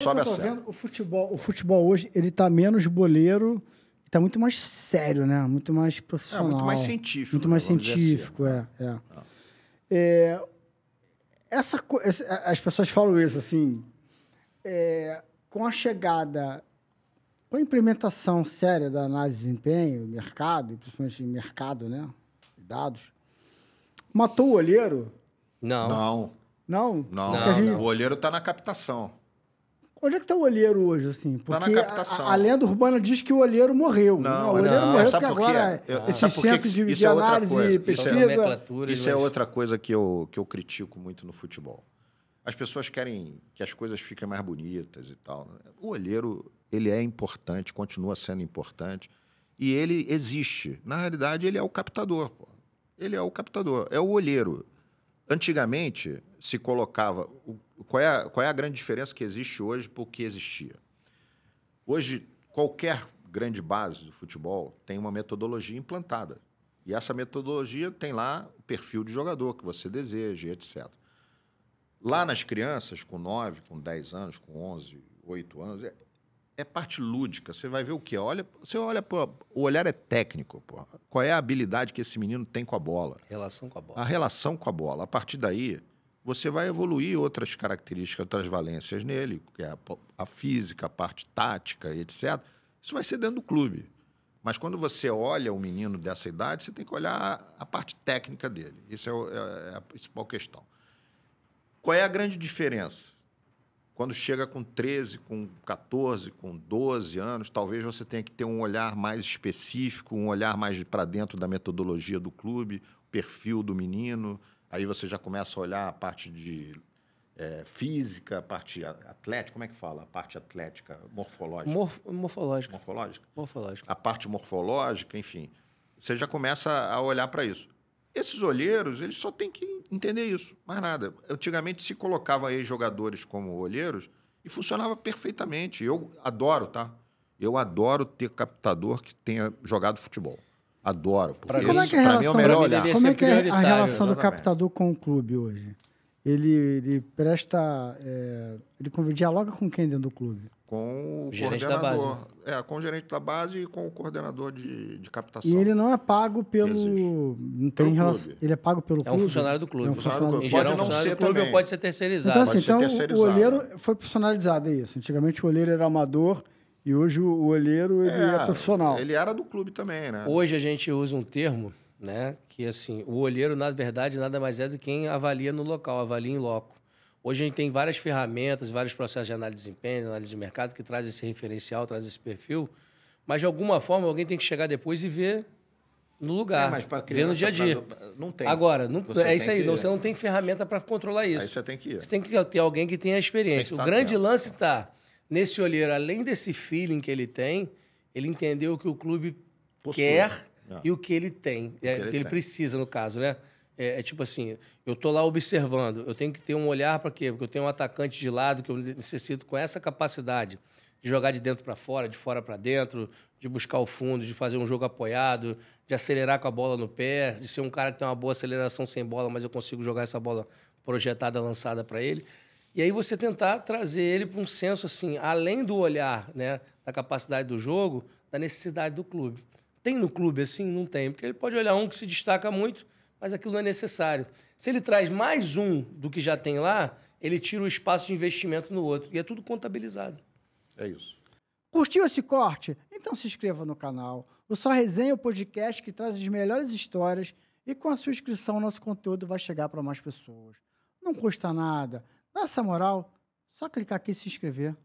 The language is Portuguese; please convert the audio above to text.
Sobe a vendo, o futebol, o futebol hoje, ele tá menos boleiro, tá muito mais sério, né? Muito mais profissional. É, muito mais científico. Muito né, mais assim. científico, assim. é, é. Ah. é. essa, as pessoas falam isso, assim, é, com a chegada, com a implementação séria da análise de desempenho, mercado, principalmente mercado, né? Dados. Matou o olheiro? Não. Não. Não? Não, gente... o olheiro está na captação. Onde é que está o olheiro hoje, assim? Porque tá na captação. A, a, lenda urbana diz que o olheiro morreu. Não, né? não o olheiro não. morreu sabe porque por agora eu, esses centros de, isso de é análise, é pesquisa... Isso, é, isso é outra coisa que eu, que eu critico muito no futebol. As pessoas querem que as coisas fiquem mais bonitas e tal. Né? O olheiro, ele é importante, continua sendo importante. E ele existe. Na realidade, ele é o captador. Pô. Ele é o captador, é o olheiro. Antigamente, se colocava. Qual é, a, qual é a grande diferença que existe hoje por que existia? Hoje, qualquer grande base do futebol tem uma metodologia implantada. E essa metodologia tem lá o perfil de jogador que você deseja, etc. Lá nas crianças, com 9, com 10 anos, com 11, 8 anos, é, é parte lúdica. Você vai ver o quê? Olha, você olha, pô, o olhar é técnico, pô. Qual é a habilidade que esse menino tem com a bola? Relação com a bola. A relação com a bola. A partir daí, você vai evoluir outras características, outras valências nele, que é a, a física, a parte tática, etc. Isso vai ser dentro do clube. Mas quando você olha o menino dessa idade, você tem que olhar a, parte técnica dele. Isso é, é, é a principal questão. Qual é a grande diferença? Quando chega com 13, com 14, com 12 anos, talvez você tenha que ter um olhar mais específico, um olhar mais para dentro da metodologia do clube, perfil do menino. Aí você já começa a olhar a parte de é, física, a parte atlética, como é que fala? A parte atlética, morfológica. Morf morfológica. Morfológica? Morfológica. A parte morfológica, enfim. Você já começa a olhar para isso. Esses olheiros, eles só têm que entender isso, mais nada. Antigamente se colocava aí jogadores como olheiros e funcionava perfeitamente. Eu adoro, tá? Eu adoro ter captador que tenha jogado futebol. Adoro. como é que é mim é o melhor olhar. Como é que é a relação do captador com o clube hoje? ele, ele presta. É, ele dialoga com quem dentro do clube? Com o, o gerente da base. É, com o gerente da base e com o coordenador de, de captação. E ele não é pago pelo. Não tem relação. Ele é pago pelo é clube. É um funcionário do clube. É um funcionário do clube. Em geral, pode um funcionário do clube pode ser terceirizado. Então, assim, então terceirizado. o olheiro foi profissionalizado, é isso. Antigamente o olheiro era amador. E hoje o olheiro ele é, é profissional. Ele era do clube também, né? Hoje a gente usa um termo né? Que assim, o olheiro, na verdade, nada mais é do que quem avalia no local, avalia em loco. Hoje a gente tem várias ferramentas, vários processos de análise de desempenho, análise de mercado que traz esse referencial, traz esse perfil, mas de alguma forma alguém tem que chegar depois e ver no lugar, é, mas ver no dia a dia. Pra... Não tem. Agora, não... é isso aí, você não tem ferramenta para controlar isso. Aí você tem que ir. Você tem que ter alguém que tenha experiência. o grande lance está nesse olheiro, além desse feeling que ele tem, ele entendeu que o clube Possui. quer é. e o que ele tem, o é, que, é, ele, que ele precisa, no caso, né? É, é, tipo assim, eu tô lá observando, eu tenho que ter um olhar para quê? Porque eu tenho um atacante de lado que eu necessito com essa capacidade de jogar de dentro para fora, de fora para dentro, de buscar o fundo, de fazer um jogo apoiado, de acelerar com a bola no pé, de ser um cara que tem uma boa aceleração sem bola, mas eu consigo jogar essa bola projetada, lançada para ele. E aí você tentar trazer ele para um senso assim, além do olhar, né, da capacidade do jogo, da necessidade do clube. Tem no clube assim? Não tem. Porque ele pode olhar um que se destaca muito, mas aquilo não é necessário. Se ele traz mais um do que já tem lá, ele tira o espaço de investimento no outro. E é tudo contabilizado. É isso. Curtiu esse corte? Então se inscreva no canal. O Só Resenha é o podcast que traz as melhores histórias e com a sua inscrição nosso conteúdo vai chegar para mais pessoas. Não custa nada. nessa moral, só clicar aqui e se inscrever.